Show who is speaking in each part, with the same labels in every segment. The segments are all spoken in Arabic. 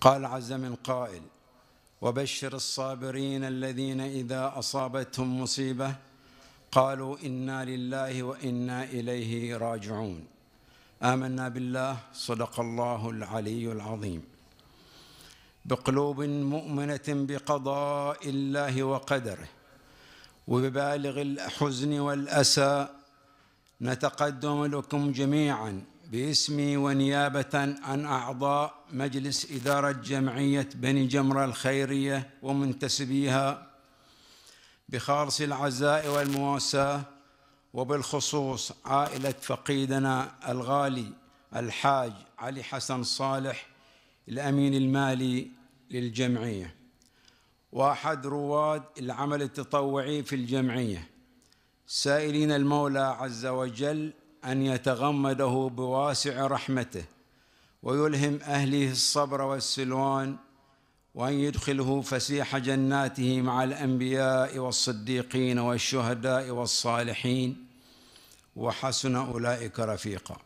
Speaker 1: قال عز من قائل وبشر الصابرين الذين إذا أصابتهم مصيبة قالوا إنا لله وإنا إليه راجعون آمنا بالله صدق الله العلي العظيم بقلوب مؤمنة بقضاء الله وقدره وببالغ الحزن والأسى نتقدم لكم جميعاً باسمي ونيابة عن أعضاء مجلس إدارة جمعية بني جمرة الخيرية ومنتسبيها بخالص العزاء والمواساة وبالخصوص عائلة فقيدنا الغالي الحاج علي حسن صالح الأمين المالي للجمعية وأحد رواد العمل التطوعي في الجمعية سائلين المولى عز وجل ان يتغمده بواسع رحمته ويلهم اهله الصبر والسلوان وان يدخله فسيح جناته مع الانبياء والصديقين والشهداء والصالحين وحسن اولئك رفيقا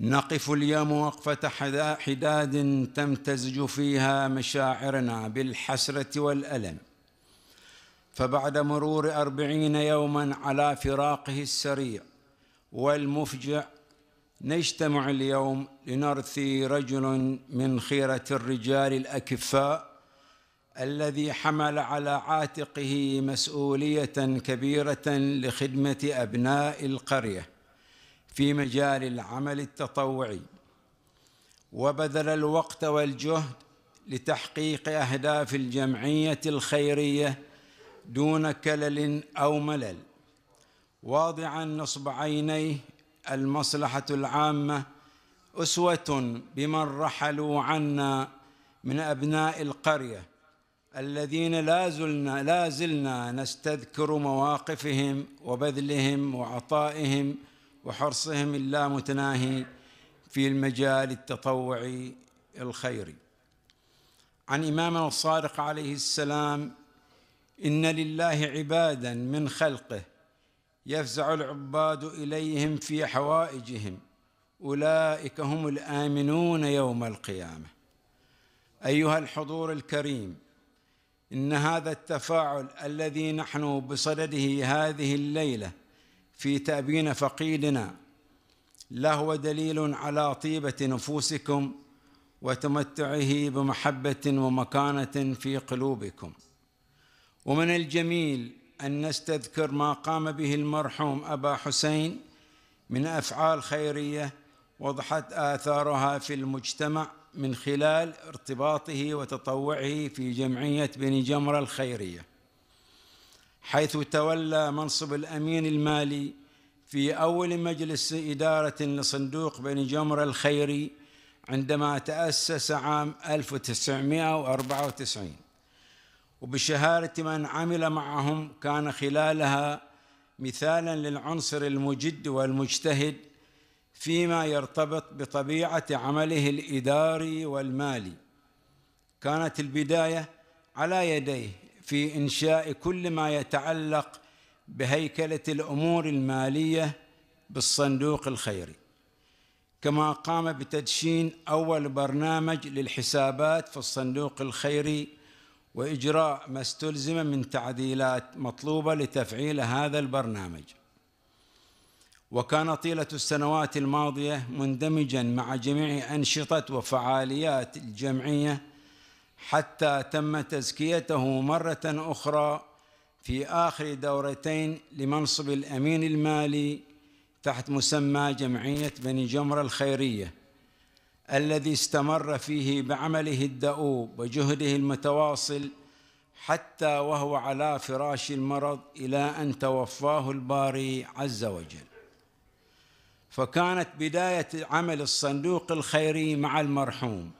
Speaker 1: نقف اليوم وقفه حداد تمتزج فيها مشاعرنا بالحسره والالم فبعد مرور اربعين يوما على فراقه السريع والمفجع نجتمع اليوم لنرثي رجل من خيرة الرجال الأكفاء الذي حمل على عاتقه مسؤولية كبيرة لخدمة أبناء القرية في مجال العمل التطوعي وبذل الوقت والجهد لتحقيق أهداف الجمعية الخيرية دون كلل أو ملل واضعا نصب عينيه المصلحه العامه اسوه بمن رحلوا عنا من ابناء القريه الذين لا زلنا لا زلنا نستذكر مواقفهم وبذلهم وعطائهم وحرصهم اللامتناهي في المجال التطوعي الخيري عن إمامنا الصادق عليه السلام إن لله عبادا من خلقه يفزع العباد اليهم في حوائجهم اولئك هم الامنون يوم القيامه ايها الحضور الكريم ان هذا التفاعل الذي نحن بصدده هذه الليله في تابين فقيدنا لهو دليل على طيبه نفوسكم وتمتعه بمحبه ومكانه في قلوبكم ومن الجميل أن نستذكر ما قام به المرحوم أبا حسين من أفعال خيرية وضحت آثارها في المجتمع من خلال ارتباطه وتطوعه في جمعية بني جمرة الخيرية حيث تولى منصب الأمين المالي في أول مجلس إدارة لصندوق بني جمرة الخيري عندما تأسس عام 1994 وبشهارة من عمل معهم كان خلالها مثالا للعنصر المجد والمجتهد فيما يرتبط بطبيعه عمله الاداري والمالي كانت البدايه على يديه في انشاء كل ما يتعلق بهيكله الامور الماليه بالصندوق الخيري كما قام بتدشين اول برنامج للحسابات في الصندوق الخيري وإجراء ما استلزم من تعديلات مطلوبة لتفعيل هذا البرنامج وكان طيلة السنوات الماضية مندمجا مع جميع أنشطة وفعاليات الجمعية حتى تم تزكيته مرة أخرى في آخر دورتين لمنصب الأمين المالي تحت مسمى جمعية بني جمرة الخيرية الذي استمر فيه بعمله الدؤوب وجهده المتواصل حتى وهو على فراش المرض الى ان توفاه الباري عز وجل فكانت بدايه عمل الصندوق الخيري مع المرحوم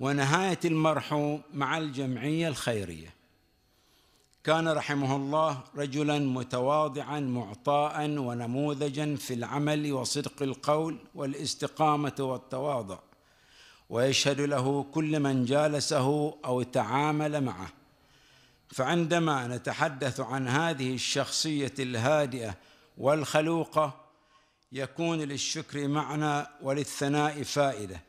Speaker 1: ونهايه المرحوم مع الجمعيه الخيريه كان رحمه الله رجلا متواضعا معطاء ونموذجا في العمل وصدق القول والاستقامه والتواضع ويشهد له كل من جالسه او تعامل معه فعندما نتحدث عن هذه الشخصيه الهادئه والخلوقه يكون للشكر معنى وللثناء فائده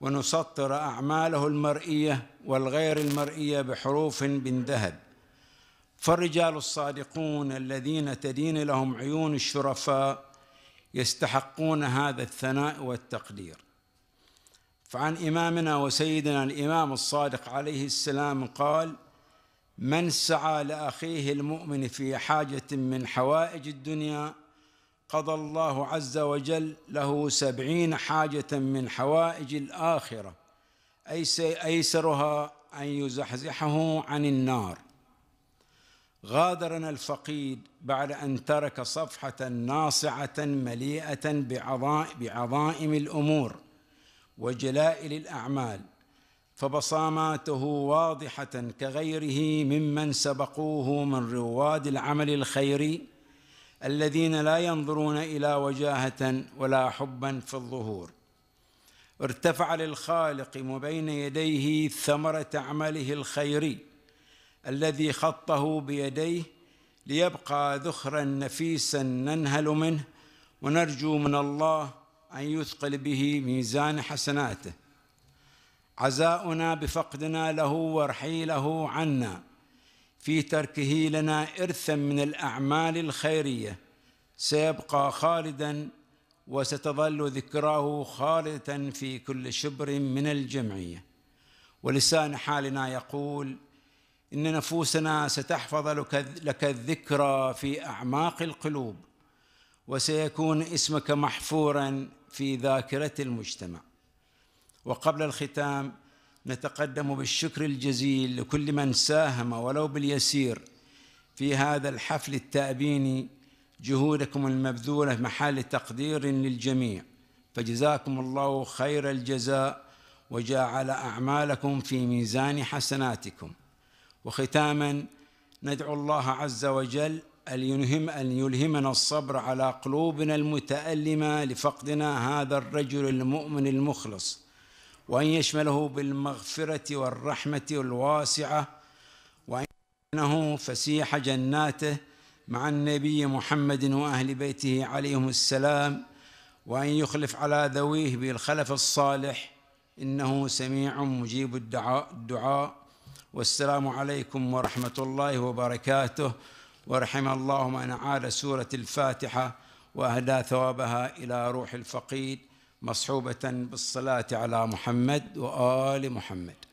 Speaker 1: ونسطر اعماله المرئيه والغير المرئيه بحروف من ذهب فالرجال الصادقون الذين تدين لهم عيون الشرفاء يستحقون هذا الثناء والتقدير فعن إمامنا وسيدنا الإمام الصادق عليه السلام قال من سعى لأخيه المؤمن في حاجة من حوائج الدنيا قضى الله عز وجل له سبعين حاجة من حوائج الآخرة أيسرها أن يزحزحه عن النار غادرنا الفقيد بعد أن ترك صفحة ناصعة مليئة بعظائم الأمور وجلائل الأعمال فبصاماته واضحة كغيره ممن سبقوه من رواد العمل الخيري الذين لا ينظرون إلى وجاهة ولا حبا في الظهور ارتفع للخالق مبين يديه ثمرة عمله الخيري الذي خطه بيديه ليبقى ذخرا نفيسا ننهل منه ونرجو من الله ان يثقل به ميزان حسناته عزاؤنا بفقدنا له ورحيله عنا في تركه لنا ارثا من الاعمال الخيريه سيبقى خالدا وستظل ذكراه خالده في كل شبر من الجمعيه ولسان حالنا يقول إن نفوسنا ستحفظ لك الذكرى في أعماق القلوب وسيكون اسمك محفورا في ذاكرة المجتمع وقبل الختام نتقدم بالشكر الجزيل لكل من ساهم ولو باليسير في هذا الحفل التأبيني جهودكم المبذولة محل تقدير للجميع فجزاكم الله خير الجزاء وجعل أعمالكم في ميزان حسناتكم وختاما ندعو الله عز وجل أن يلهم أن يلهمنا الصبر على قلوبنا المتألمة لفقدنا هذا الرجل المؤمن المخلص وأن يشمله بالمغفرة والرحمة الواسعة وأنه فسيح جناته مع النبي محمد وأهل بيته عليهم السلام وأن يخلف على ذويه بالخلف الصالح إنه سميع مجيب الدعاء, الدعاء والسلام عليكم ورحمة الله وبركاته ورحم الله من عاد سورة الفاتحة وأهدى ثوابها إلى روح الفقيد مصحوبة بالصلاة على محمد وآل محمد